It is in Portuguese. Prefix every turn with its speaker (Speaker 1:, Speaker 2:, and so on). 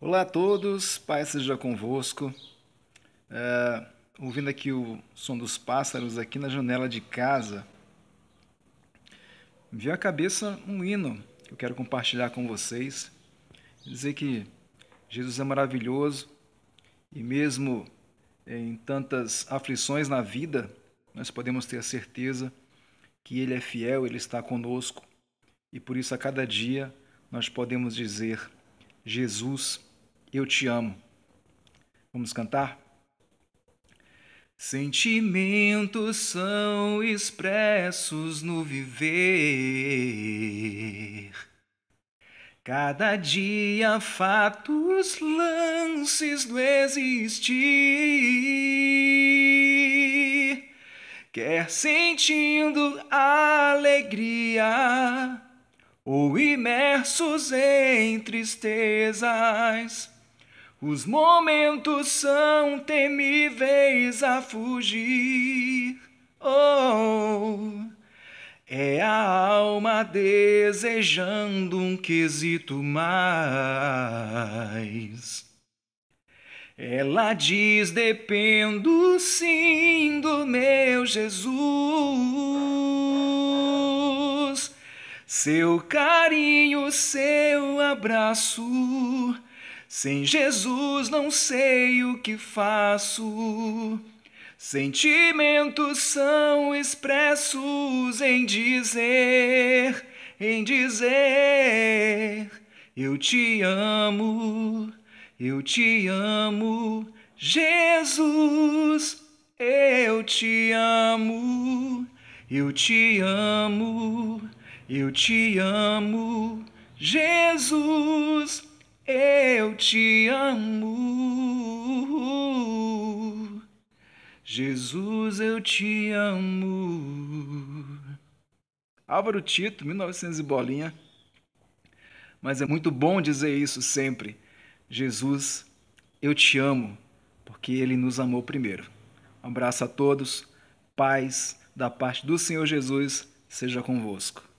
Speaker 1: Olá a todos, Pai seja convosco. É, ouvindo aqui o som dos pássaros aqui na janela de casa, me veio à cabeça um hino que eu quero compartilhar com vocês. Dizer que Jesus é maravilhoso e, mesmo em tantas aflições na vida, nós podemos ter a certeza que Ele é fiel, Ele está conosco e por isso a cada dia nós podemos dizer Jesus, eu te amo. Vamos cantar? Sentimentos são expressos
Speaker 2: no viver. Cada dia fatos, lances do existir. Quer sentindo alegria, ou imersos em tristezas. Os momentos são temíveis a fugir. Oh, é a alma desejando um quesito mais. Ela diz: dependo sim do meu Jesus seu carinho, seu abraço. Sem Jesus não sei o que faço. Sentimentos são expressos em dizer, em dizer: Eu te amo, eu te amo, Jesus, eu te amo, eu te amo. Eu te amo, Jesus, eu te amo.
Speaker 1: Jesus, eu te amo. Álvaro Tito, 1900 e bolinha. Mas é muito bom dizer isso sempre. Jesus, eu te amo, porque ele nos amou primeiro. Um abraço a todos. Paz da parte do Senhor Jesus seja convosco.